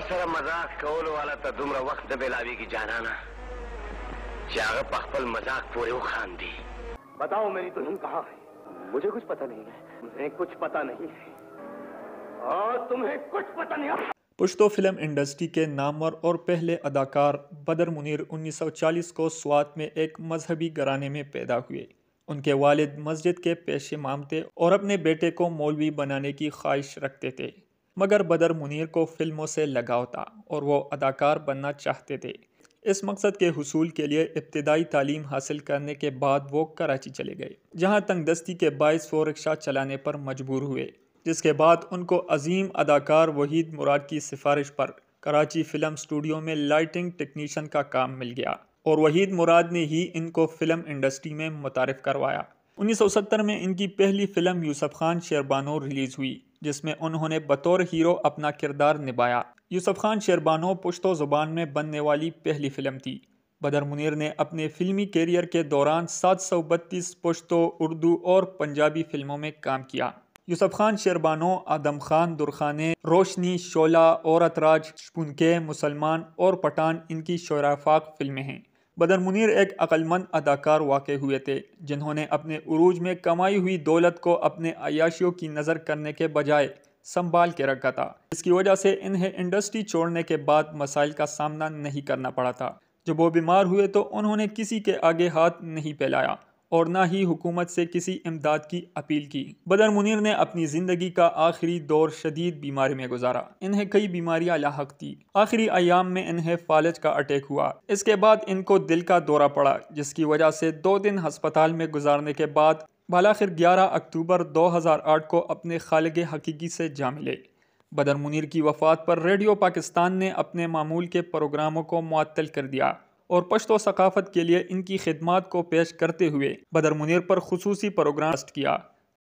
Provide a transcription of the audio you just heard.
ما سره مذاق کول والا ته دومره وخت د بلاویږي جانانا چې هغه په خپل مذاق پورې وخاندي बताओ मेरी दुल्हन कहाँ है मुझे कुछ पता नहीं है मुझे कुछ पता नहीं है और तुम्हें कुछ पता नहीं है पुश्तो फिल्म इंडस्ट्री के नामवर और पहले अदाकार बदर मुनीर 1940 को स्वात में एक मजहबी घराने में पैदा हुए उनके वालिद मस्जिद के पेशे मामते और अपने बेटे को मौलवी बनाने की ख्वाहिश रखते थे मगर बदर मुनीर को फिल्मों से लगाव था और वो अदाकार बनना चाहते थे इस मकसद के हसूल के लिए इब्तदाई तालीम हासिल करने के बाद वो कराची चले गए जहाँ तंगदस्ती के बायस वो रिक्शा चलाने पर मजबूर हुए जिसके बाद उनको अजीम अदाकार वहीद मुराद की सिफारिश पर कराची फ़िल्म स्टूडियो में लाइटिंग टेक्नीशियन का काम मिल गया और वहीद मुराद ने ही इनको फ़िल्म इंडस्ट्री में मुतारफ़ करवाया 1970 में इनकी पहली फ़िल्म यूसफ खान शेरबानो रिलीज़ हुई जिसमें उन्होंने बतौर हीरो अपना किरदार निभाया यूसुफ खान शेरबानो पुश्तो ज़ुबान में बनने वाली पहली फिल्म थी बदर मुनीर ने अपने फिल्मी कैरियर के दौरान सात सौ बत्तीस पुश्तो उर्दू और पंजाबी फिल्मों में काम किया यूसुफ खान शेरबानो आदम खान दुरखाने रोशनी शोला औरतराज पुनके मुसलमान और पठान इनकी शराफाक फिल्में हैं बदर मुनीर एक अक्लमंद अदाकार वाक़ हुए थे जिन्होंने अपने अरूज में कमाई हुई दौलत को अपने अयाशियों की नज़र करने के बजाय संभाल के रखा था इसकी वजह से इन्हें इंडस्ट्री छोड़ने के बाद मसाइल का सामना नहीं करना पड़ा था जब वो बीमार हुए तो उन्होंने किसी के आगे हाथ नहीं फैलाया और ना ही हुकूमत से किसी इमदाद की अपील की बदर मुनिर ने अपनी ज़िंदगी का आखिरी दौर शदीद बीमारी में गुजारा इन्हें कई बीमारियां लाक थी आखिरी आयाम में इन्हें फालज का अटैक हुआ इसके बाद इनको दिल का दौरा पड़ा जिसकी वजह से दो दिन हस्पताल में गुजारने के बाद भलाखिर ग्यारह अक्टूबर दो हज़ार आठ को अपने खालग हकीकी से जा मिले बदर मुनिर की वफात पर रेडियो पाकिस्तान ने अपने मामूल के प्रोग्रामों को मअतल कर दिया और पश्तो सकाफत के लिए इनकी खिदमत को पेश करते हुए बदर मुनीर पर खसूसी प्रोग्राम किया